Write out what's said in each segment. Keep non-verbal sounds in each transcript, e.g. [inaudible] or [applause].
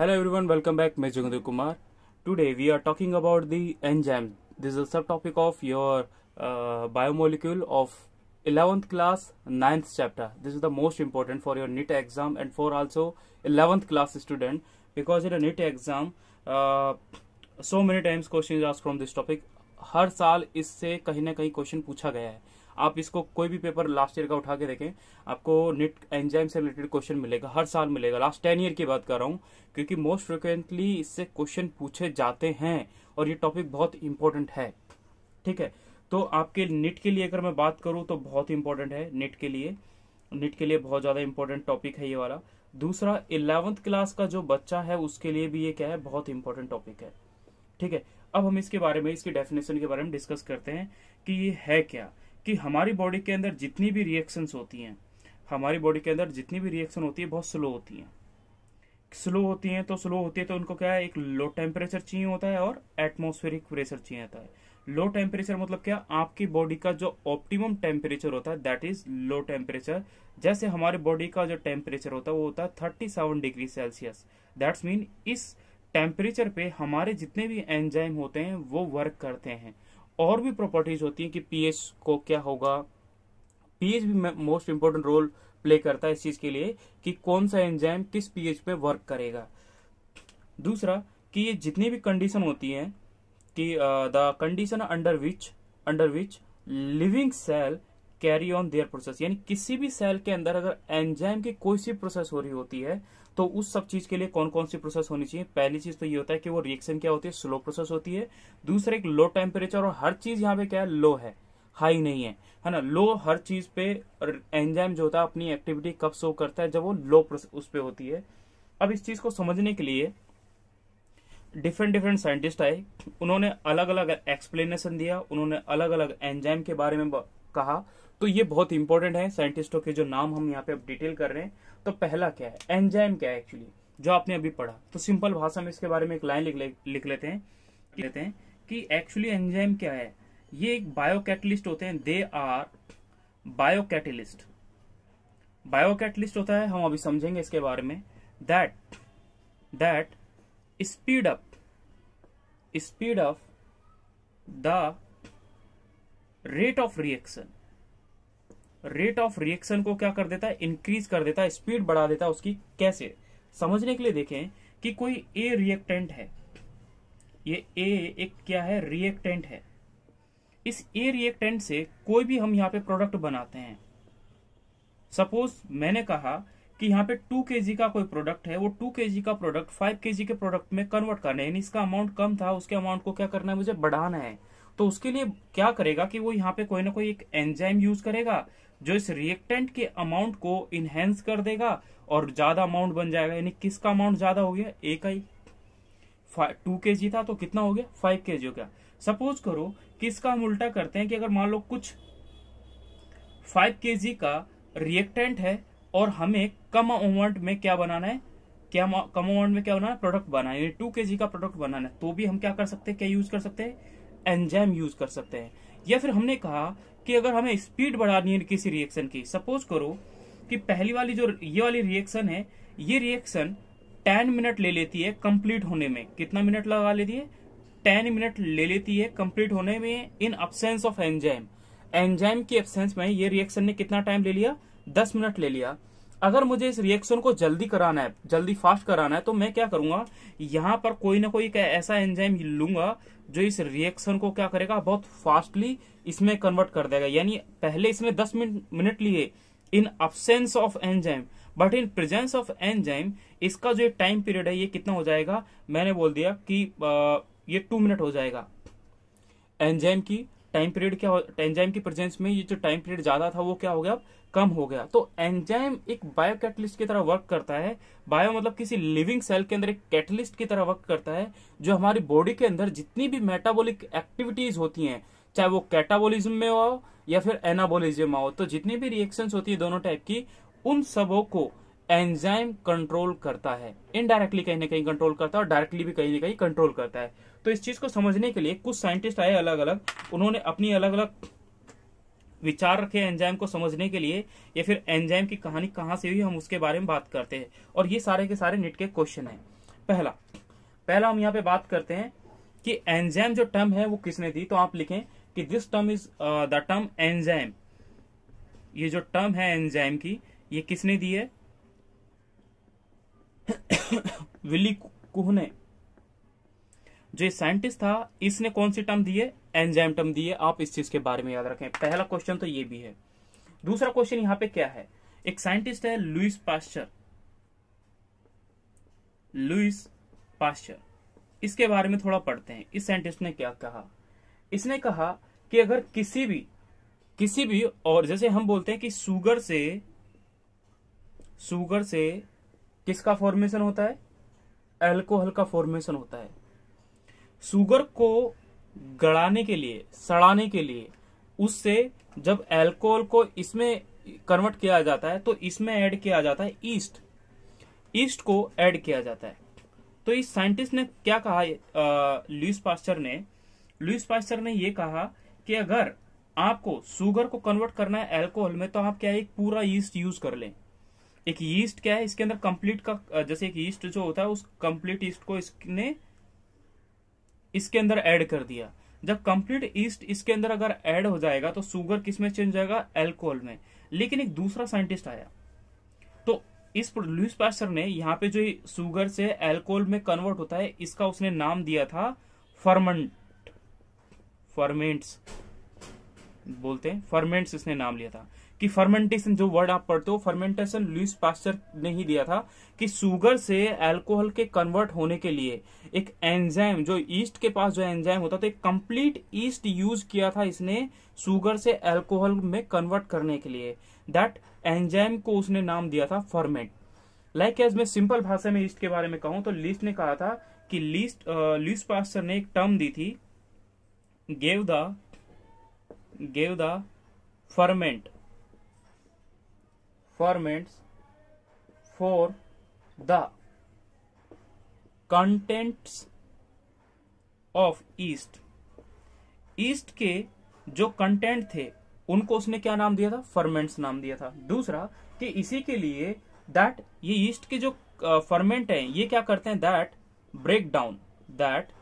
Hello everyone welcome back मैं Jagad Kumar today we are talking about the enzyme this is sub topic of your biomolecule of eleventh class ninth chapter this is the most important for your NEET exam and for also eleventh class student because in a NEET exam so many times question ask from this topic हर साल इससे कहीं ना कहीं question पूछा गया है आप इसको कोई भी पेपर लास्ट ईयर का उठा के देखें आपको नेट एंजाइम से रिलेटेड क्वेश्चन मिलेगा हर साल मिलेगा लास्ट टेन ईयर की बात कर रहा हूँ क्योंकि मोस्ट फ्रिक्वेंटली इससे क्वेश्चन पूछे जाते हैं और ये टॉपिक बहुत इंपॉर्टेंट है ठीक है तो आपके नेट के लिए अगर मैं बात करूँ तो बहुत इंपॉर्टेंट है नेट के लिए नेट के लिए बहुत ज़्यादा इंपॉर्टेंट टॉपिक है ये वाला दूसरा इलेवंथ क्लास का जो बच्चा है उसके लिए भी ये क्या है बहुत इंपॉर्टेंट टॉपिक है ठीक है अब हम इसके बारे में इसके डेफिनेशन के बारे में डिस्कस करते हैं कि ये है क्या कि हमारी बॉडी के अंदर जितनी भी रिएक्शंस होती हैं हमारी बॉडी के अंदर जितनी भी रिएक्शन होती है बहुत स्लो होती हैं स्लो होती हैं तो स्लो होती है तो उनको क्या है एक लो टेम्परेचर चाहिए होता है और एटमोस्फेरिक प्रेशर चाहिए होता है लो टेम्परेचर मतलब क्या आपकी बॉडी का जो ऑप्टिमम टेम्परेचर होता है दैट इज लो टेम्परेचर जैसे हमारे बॉडी का जो टेम्परेचर होता है वो होता है thirty seven degree Celsius that's mean इस टेम्परेचर पे हमारे जितने भी एंजाइम होते हैं वो वर्क करते हैं और भी प्रॉपर्टीज होती हैं कि पीएच को क्या होगा पीएच भी मोस्ट इंपोर्टेंट रोल प्ले करता है इस चीज के लिए कि कौन सा एंजाइम किस पीएच पे वर्क करेगा दूसरा कि ये जितनी भी कंडीशन होती हैं कि the condition under which under which living cell carry on their process यानी किसी भी सेल के अंदर अगर एंजाइम की कोई सी प्रोसेस हो रही होती है तो उस सब चीज के लिए कौन कौन सी प्रोसेस होनी चाहिए पहली चीज तो ये होता है कि वो रिएक्शन क्या होती है स्लो प्रोसेस होती है दूसरा एक लो टेम्परेचर और हर चीज यहाँ पे क्या है लो है हाई नहीं है है ना लो हर चीज पे एंजाइम जो होता है अपनी एक्टिविटी कब शो करता है जब वो लो उस पर होती है अब इस चीज को समझने के लिए डिफरेंट डिफरेंट साइंटिस्ट आए उन्होंने अलग अलग एक्सप्लेनेशन दिया उन्होंने अलग अलग एंजाइम के बारे में कहा तो ये बहुत इंपॉर्टेंट है साइंटिस्टों के जो नाम हम यहाँ पे अब डिटेल कर रहे हैं तो पहला क्या है एंजाइम क्या है एक्चुअली जो आपने अभी पढ़ा तो सिंपल भाषा में इसके बारे में एक लाइन लिख, ले, लिख लेते हैं लेते हैं कि एक्चुअली एंजाइम क्या है ये एक बायोकैटलिस्ट होते हैं दे आर बायोकैटलिस्ट बायोकैटलिस्ट होता है हम अभी समझेंगे इसके बारे में that that speed up speed of the rate of reaction rate of reaction को क्या कर देता है इंक्रीज कर देता है स्पीड बढ़ा देता है उसकी कैसे समझने के लिए देखें कि कोई ए रिएक्टेंट है ये ए एक क्या है रिएक्टेंट है इस ए रिएक्टेंट से कोई भी हम यहाँ पे प्रोडक्ट बनाते हैं सपोज मैंने कहा कि यहाँ पे टू के का कोई प्रोडक्ट है वो टू के का प्रोडक्ट फाइव के के प्रोडक्ट में कन्वर्ट करना है इसका अमाउंट कम था उसके अमाउंट को क्या करना है मुझे बढ़ाना है तो उसके लिए क्या करेगा कि वो यहाँ पे कोई ना कोई एक एंजाइम यूज करेगा जो इस रिएक्टेंट के अमाउंट को इनहेंस कर देगा और ज्यादा अमाउंट बन जाएगा यानी किसका अमाउंट ज्यादा हो गया ए का ही टू के जी था तो कितना हो गया फाइव के जी हो गया सपोज करो किसका हम उल्टा करते हैं कि अगर मान लो कुछ फाइव के जी का रिएक्टेंट है और हमें कम अमाउंट में क्या बनाना है क्या कम अमाउंट में क्या बनाना है प्रोडक्ट बनाना है टू के जी का प्रोडक्ट बनाना है तो भी हम क्या कर सकते हैं क्या यूज कर सकते हैं एंजाइम यूज कर सकते हैं या फिर हमने कहा कि अगर हमें स्पीड बढ़ानी है किसी रिएक्शन की सपोज करो कि पहली वाली जो ये वाली रिएक्शन है ये रिएक्शन टेन मिनट ले लेती है कंप्लीट होने में कितना मिनट लगा लेती है टेन मिनट ले लेती है कंप्लीट होने में in absence of enzyme enzyme की एब्सेंस में ये रिएक्शन ने कितना टाइम ले लिया दस मिनट ले लिया अगर मुझे इस रिएक्शन को जल्दी कराना है जल्दी फास्ट कराना है तो मैं क्या करूंगा यहाँ पर कोई ना कोई ऐसा एंजाइम लूंगा जो इस रिएक्शन को क्या करेगा बहुत फास्टली इसमें कन्वर्ट कर देगा यानी पहले इसमें दस मिनट मिनट लिए in absence of enzyme but in presence of enzyme इसका जो टाइम पीरियड है ये कितना हो जाएगा मैंने बोल दिया कि ये टू मिनट हो जाएगा एंजाइम की टाइम पीरियड क्या एंजाइम की प्रेजेंस में ये जो टाइम पीरियड ज्यादा था वो क्या हो गया अब कम हो गया तो एंजाइम एक बायो कैटलिस्ट की तरह वर्क करता है बायो मतलब किसी लिविंग सेल के अंदर एक कैटलिस्ट की तरह वर्क करता है जो हमारी बॉडी के अंदर जितनी भी मेटाबोलिक एक्टिविटीज होती हैं चाहे वो कैटाबोलिज्म में हो या फिर एनाबोलिज्म हो तो जितनी भी रिएक्शन होती है दोनों टाइप की उन सबों को एंजाइम कंट्रोल करता है इनडायरेक्टली कहीं ना कहीं कंट्रोल करता है और डायरेक्टली भी कहीं ना कहीं कंट्रोल करता है तो इस चीज को समझने के लिए कुछ साइंटिस्ट आए अलग अलग उन्होंने अपनी अलग अलग विचार रखे एंजाइम को समझने के लिए या फिर एंजाइम की कहानी कहाँ से हुई हम उसके बारे में बात करते हैं और ये सारे के सारे नेट के क्वेश्चन है पहला पहला हम यहाँ पे बात करते हैं कि एंजाइम जो टर्म है वो किसने दी तो आप लिखें कि this term is the term enzyme ये जो टर्म है एंजाइम की ये किसने दी है [coughs] विली कुहने जो साइंटिस्ट था इसने कौन सी टर्म दिए एंजाइम टर्म दिए आप इस चीज के बारे में याद रखें पहला क्वेश्चन तो ये भी है दूसरा क्वेश्चन यहां पे क्या है एक साइंटिस्ट है लुइस पास्चर लुइस पास्चर इसके बारे में थोड़ा पढ़ते हैं इस साइंटिस्ट ने क्या कहा इसने कहा कि अगर किसी भी किसी भी और जैसे हम बोलते हैं कि सुगर से सुगर से किसका फॉर्मेशन होता है एल्कोहल का फॉर्मेशन होता है शुगर को गड़ाने के लिए सड़ाने के लिए उससे जब एल्कोहल को इसमें कन्वर्ट किया जाता है तो इसमें ऐड किया जाता है ईस्ट ईस्ट को ऐड किया जाता है तो इस साइंटिस्ट ने क्या कहा लुइस पास्चर ने लुइस पास्चर ने यह कहा कि अगर आपको शुगर को कन्वर्ट करना है एल्कोहल में तो आप क्या है एक पूरा ईस्ट यूज कर लें एक ईस्ट क्या है इसके अंदर कंप्लीट का जैसे एक ईस्ट जो होता है उस कंप्लीट ईस्ट को इसने इसके अंदर ऐड कर दिया जब कंप्लीट ईस्ट इसके अंदर अगर ऐड हो जाएगा तो सुगर किस में चेंज जाएगा एल्कोहल में लेकिन एक दूसरा साइंटिस्ट आया तो इस लुइस पैसर ने यहाँ पे जो शुगर से एल्कोहल में कन्वर्ट होता है इसका उसने नाम दिया था फर्मेंट फर्मेंट्स बोलते हैं फर्मेंट्स इसने नाम लिया था कि फर्मेंटेशन जो वर्ड आप पढ़ते हो फर्मेंटेशन लुइस पास्टर ने ही दिया था कि सुगर से अल्कोहल के कन्वर्ट होने के लिए एक एंजाइम जो ईस्ट के पास जो एंजाइम होता था तो एक कंप्लीट ईस्ट यूज किया था इसने सुगर से अल्कोहल में कन्वर्ट करने के लिए दैट एंजाइम को उसने नाम दिया था फर्मेंट लाइक एज मैं सिंपल भाषा में ईस्ट के बारे में कहूं तो लिस्ट ने कहा था कि लिस्ट लुइस पास्टर ने एक टर्म दी थी gave the gave the ferment formats for the contents of yeast yeast के जो कंटेंट थे उनको उसने क्या नाम दिया था फर्मेंट्स नाम दिया था दूसरा कि इसी के लिए दैट ये ईस्ट के जो फर्मेंट हैं ये क्या करते हैं that break down that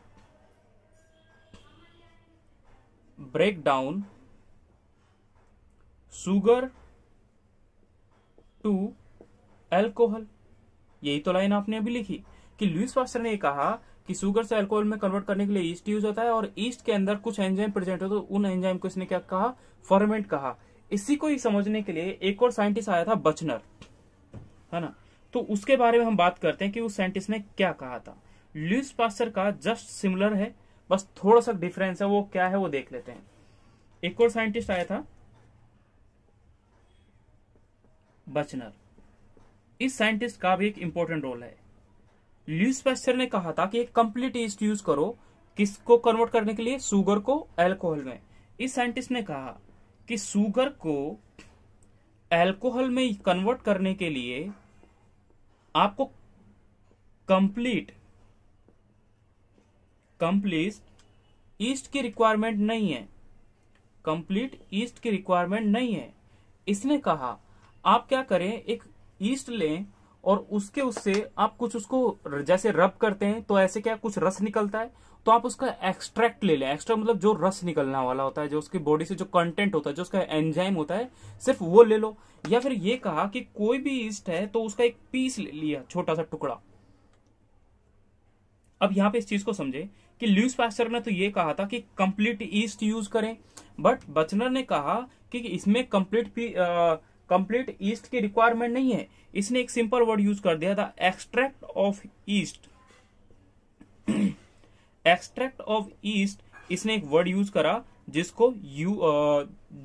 break down sugar to alcohol यही तो लाइन आपने अभी लिखी कि लुइस फास्टर ने कहा कि शुगर से अल्कोहल में कन्वर्ट करने के लिए ईस्ट यूज होता है और ईस्ट के अंदर कुछ एंजाइम प्रेजेंट होते तो उन एंजाइम को इसने क्या कहा फॉर्मेट कहा इसी को ही समझने के लिए एक और साइंटिस्ट आया था बचनर है ना तो उसके बारे में हम बात करते हैं कि उस साइंटिस्ट ने क्या कहा था लुइस पास्टर का जस्ट सिमिलर है बस थोड़ा सा डिफरेंस है वो क्या है वो देख लेते हैं एक और साइंटिस्ट आया था बचनर इस साइंटिस्ट का भी एक इंपॉर्टेंट रोल है ल्यूस पेस्टर ने कहा था कि एक कंप्लीट ईस्ट यूज करो किसको कन्वर्ट करने के लिए सुगर को एल्कोहल में इस साइंटिस्ट ने कहा कि सुगर को एल्कोहल में कन्वर्ट करने के लिए आपको कंप्लीट कंप्लीट ईस्ट की रिक्वायरमेंट नहीं है कंप्लीट ईस्ट की रिक्वायरमेंट नहीं है इसने कहा आप क्या करें एक ईस्ट लें और उसके उससे आप कुछ उसको जैसे रब करते हैं तो ऐसे क्या कुछ रस निकलता है तो आप उसका एक्सट्रैक्ट ले लें एक्स्ट्रा मतलब जो रस निकलने वाला होता है जो उसकी बॉडी से जो कंटेंट होता है जो उसका एंजाइम होता है सिर्फ वो ले लो या फिर ये कहा कि कोई भी ईस्ट है तो उसका एक पीस ले लिया छोटा सा टुकड़ा अब यहां पे इस चीज को समझे कि ल्यूस पैस्टर ने तो ये कहा था कि कंप्लीट ईस्ट यूज करें बट बचनर ने कहा कि इसमें कंप्लीट कंप्लीट ईस्ट की रिक्वायरमेंट नहीं है इसने एक सिंपल वर्ड यूज कर दिया था extract of yeast extract of yeast इसने एक वर्ड यूज करा जिसको यू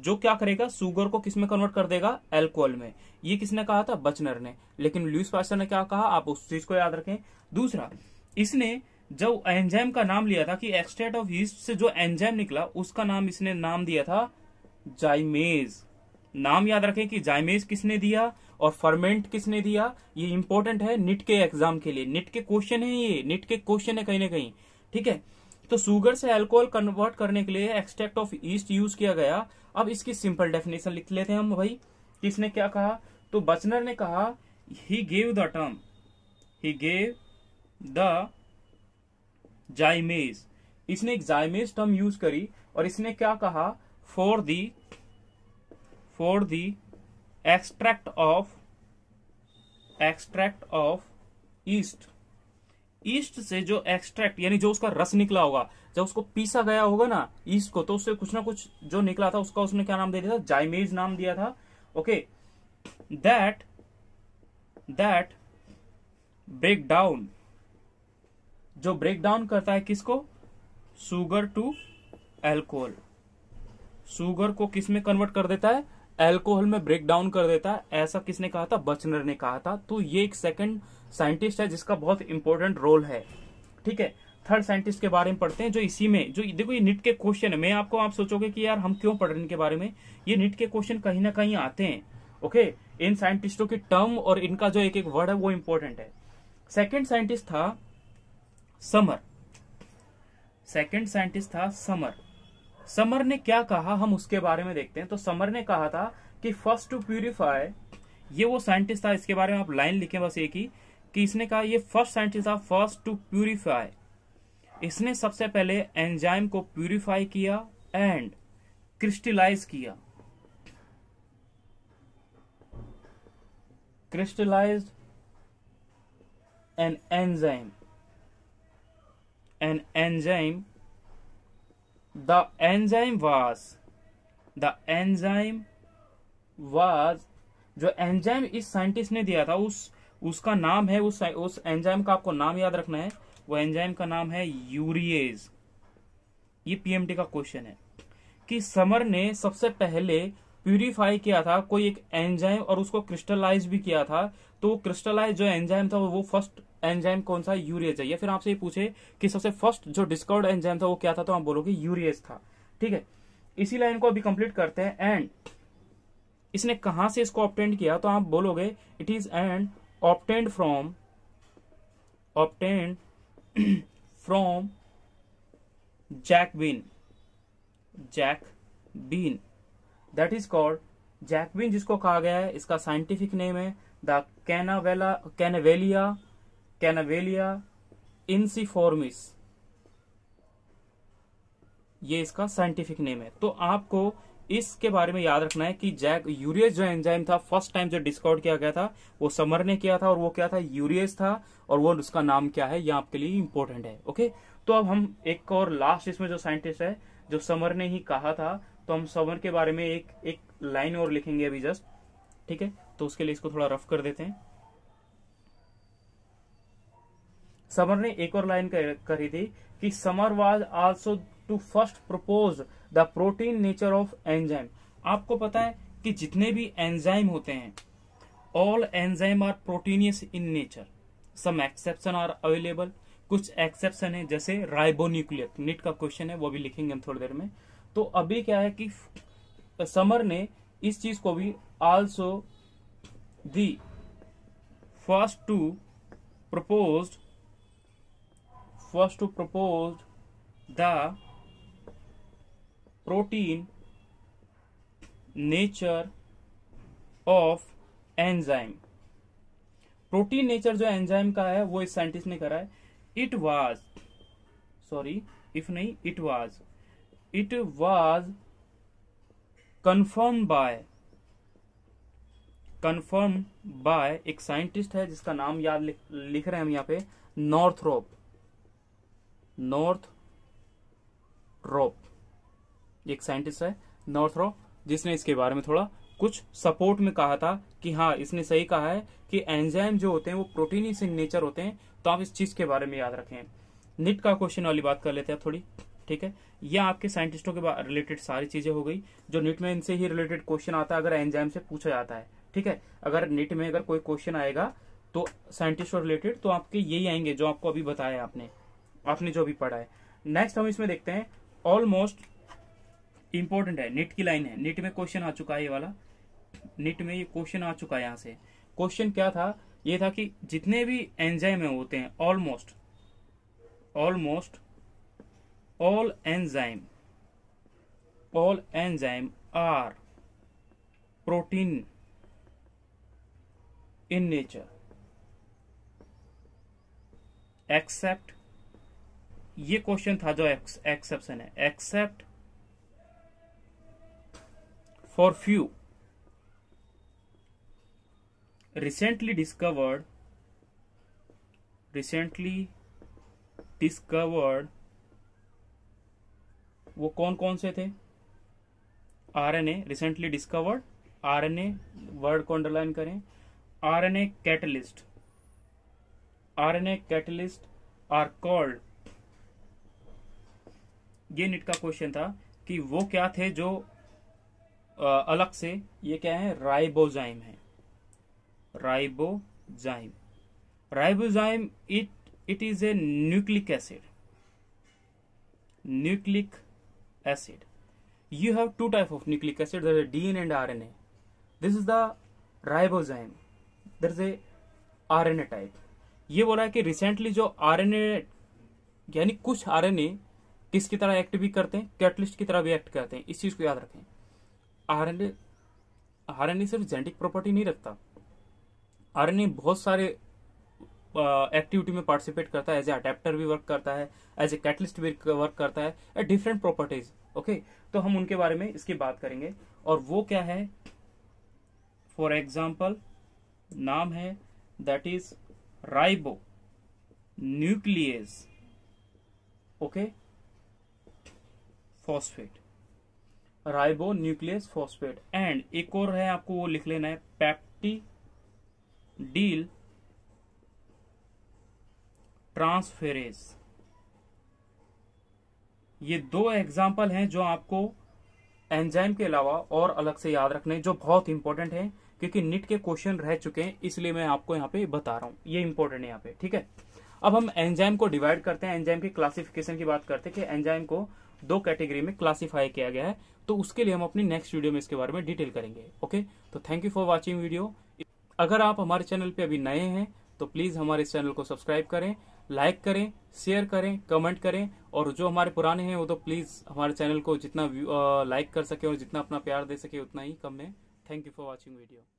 जो क्या करेगा सुगर को किसमें कन्वर्ट कर देगा एल्कोहल में ये किसने कहा था बचनर ने लेकिन लुइस पास्टर ने क्या कहा आप उस चीज को याद रखें दूसरा इसने जब एंजाइम का नाम लिया था कि एक्सट्रेट ऑफ ईस्ट से जो एंजाइम निकला उसका नाम इसने नाम दिया था जाइमेज नाम याद रखें कि जायमेज किसने दिया और फर्मेंट किसने दिया ये इंपॉर्टेंट है निट के एग्जाम के लिए निट के क्वेश्चन है ये निट के क्वेश्चन है कहीं ना कहीं ठीक है तो सुगर से अल्कोहल कन्वर्ट करने के लिए एक्सट्रैक्ट ऑफ ईस्ट यूज किया गया अब इसकी सिंपल डेफिनेशन लिख लेते हैं हम भाई किसने क्या कहा तो बचनर ने कहा he gave the term he gave the zymase इसने एक जाइमेज टर्म यूज करी और इसने क्या कहा for the for the extract of extract of yeast yeast से जो एक्सट्रैक्ट यानी जो उसका रस निकला होगा जब उसको पीसा गया होगा ना ईस्ट को तो उससे कुछ ना कुछ जो निकला था उसका उसने क्या नाम दे दिया था जाइमेज नाम दिया था okay that that break down जो ब्रेक डाउन करता है किसको सुगर टू एल्कोहल शुगर को किस में कन्वर्ट कर देता है एल्कोहल में ब्रेक डाउन कर देता है ऐसा किसने कहा था बचनर ने कहा था तो ये एक सेकंड साइंटिस्ट है जिसका बहुत इंपॉर्टेंट रोल है ठीक है थर्ड साइंटिस्ट के बारे में पढ़ते हैं जो इसी में जो देखो ये निट के क्वेश्चन है मैं आपको आप सोचोगे कि यार हम क्यों पढ़ रहे हैं इनके बारे में ये निट के क्वेश्चन कहीं ना कहीं आते हैं ओके इन साइंटिस्टों के टर्म और इनका जो एक एक वर्ड है वो इंपॉर्टेंट है सेकेंड साइंटिस्ट था समर सेकेंड साइंटिस्ट था समर समर ने क्या कहा हम उसके बारे में देखते हैं तो समर ने कहा था कि फर्स्ट टू प्यूरिफाई ये वो साइंटिस्ट था इसके बारे में आप लाइन लिखें बस एक ही कि इसने कहा ये फर्स्ट साइंटिस्ट था फर्स्ट टू प्यूरिफाई इसने सबसे पहले एंजाइम को प्यूरिफाई किया एंड क्रिस्टलाइज किया crystallize an enzyme an enzyme the enzyme was the enzyme was जो एंजाइम इस साइंटिस्ट ने दिया था उस उसका नाम है उस उस एंजाइम का आपको नाम याद रखना है वो एंजाइम का नाम है यूरिएज ये पीएमटी का क्वेश्चन है कि समर ने सबसे पहले प्यूरिफाई किया था कोई एक एंजाइम और उसको क्रिस्टलाइज भी किया था तो वो क्रिस्टलाइज जो एंजाइम था वो फर्स्ट एंजाइम कौन सा यूरियस है या फिर आपसे ये पूछे कि सबसे फर्स्ट जो डिस्कवर्ड एंजाइम था वो क्या था तो आप बोलोगे यूरियस था ठीक है इसी लाइन को अभी कंप्लीट करते हैं एंड इसने कहा से इसको ऑप्टेंड किया तो आप बोलोगे it is and obtained from obtained from jack bean jack bean that is called jack bean जिसको कहा गया है इसका साइंटिफिक नेम है the Canavalia Canavalia Canavalia ensiformis ये इसका साइंटिफिक नेम है तो आपको इसके बारे में याद रखना है कि जैक यूरियस जो एंजाइम था फर्स्ट टाइम जो डिस्कवर किया गया था वो समर ने किया था और वो क्या था यूरियस था और वो उसका नाम क्या है ये आपके लिए इंपॉर्टेंट है ओके तो अब हम एक और लास्ट इसमें जो साइंटिस्ट है जो समर ने ही कहा था तो हम सवन के बारे में एक एक लाइन और लिखेंगे अभी जस्ट ठीक है तो उसके लिए इसको थोड़ा रफ कर देते हैं समर ने एक और लाइन करी थी कि Sumner was also to first propose the protein nature of enzyme आपको पता है कि जितने भी एंजाइम होते हैं all enzyme are proteinious in nature some exception are available कुछ एक्सेप्शन है जैसे राइबोन्यूक्लियर नीट का क्वेश्चन है वो भी लिखेंगे हम थोड़ी देर में तो अभी क्या है कि समर ने इस चीज को भी also the first to propose first to propose the protein nature of enzyme protein nature जो एंजाइम का है वो इस साइंटिस्ट ने करा है इट वाज सॉरी इफ नहीं it was it was confirmed by confirmed by एक साइंटिस्ट है जिसका नाम याद लिख, लिख रहे हैं हम यहाँ पे रोप नॉर्थ रोप एक साइंटिस्ट है नॉर्थ रोप जिसने इसके बारे में थोड़ा कुछ सपोर्ट में कहा था कि हाँ इसने सही कहा है कि एंजाइम जो होते हैं वो प्रोटीन सिग्नेचर होते हैं तो आप इस चीज के बारे में याद रखें निट का क्वेश्चन वाली बात कर लेते हैं थोड़ी ठीक है ये आपके साइंटिस्टों के रिलेटेड सारी चीजें हो गई जो नीट में इनसे ही रिलेटेड क्वेश्चन आता है अगर एंजाइम से पूछा जाता है ठीक है अगर नीट में अगर कोई क्वेश्चन आएगा तो साइंटिस्ट रिलेटेड तो आपके यही आएंगे जो आपको अभी बताया आपने आपने जो अभी पढ़ा है नेक्स्ट हम इसमें देखते हैं ऑलमोस्ट इंपॉर्टेंट है नीट की लाइन है नीट में क्वेश्चन आ चुका है ये वाला नीट में ये क्वेश्चन आ चुका है यहाँ से क्वेश्चन क्या था ये था कि जितने भी एंजाइम होते हैं almost almost all enzyme all enzyme are protein in nature except ये क्वेश्चन था जो एक्सेप्शन है except for few recently discovered recently discovered वो कौन कौन से थे RNA recently discovered RNA word को अंडरलाइन करें RNA catalyst RNA catalyst are called ये नीट का क्वेश्चन था कि वो क्या थे जो आ, अलग से ये क्या है राइबोजाइम है ribozyme ribozyme it it is a nucleic acid nucleic acid. You have two type of nucleic acid. There is a DNA and RNA. This is the ribozyme. There is a RNA type. ये बोला है कि recently जो RNA यानी कुछ RNA किसकी तरह act भी करते हैं कैटलिस्ट की तरह भी एक्ट करते हैं इस चीज को याद रखें आरएनए आरएनए सिर्फ जेनेटिक प्रॉपर्टी नहीं रखता ए बहुत सारे एक्टिविटी में पार्टिसिपेट करता है एज ए अडेप्टर भी वर्क करता है एज ए कैटलिस्ट भी वर्क करता है एट डिफरेंट प्रॉपर्टीज ओके तो हम उनके बारे में इसकी बात करेंगे और वो क्या है फॉर एग्जाम्पल नाम है that is ribo nucleus okay phosphate ribo nucleus phosphate and एक और है आपको वो लिख लेना है पैप्टी डील ट्रांसफेरेज ये दो एग्जाम्पल हैं जो आपको एंजाइम के अलावा और अलग से याद रखने जो बहुत इंपॉर्टेंट है क्योंकि निट के क्वेश्चन रह चुके हैं इसलिए मैं आपको यहाँ पे बता रहा हूं ये इंपॉर्टेंट है यहाँ पे ठीक है अब हम एंजाइम को डिवाइड करते हैं एंजाइम की क्लासिफिकेशन की बात करते हैं कि एंजाइम को दो कैटेगरी में क्लासीफाई किया गया है तो उसके लिए हम अपनी नेक्स्ट वीडियो में इसके बारे में डिटेल करेंगे ओके तो thank you for watching video अगर आप हमारे चैनल पर अभी नए हैं तो प्लीज हमारे चैनल को सब्सक्राइब करें लाइक करें शेयर करें कमेंट करें और जो हमारे पुराने हैं वो तो प्लीज़ हमारे चैनल को जितना लाइक कर सके और जितना अपना प्यार दे सके उतना ही कम है thank you for watching video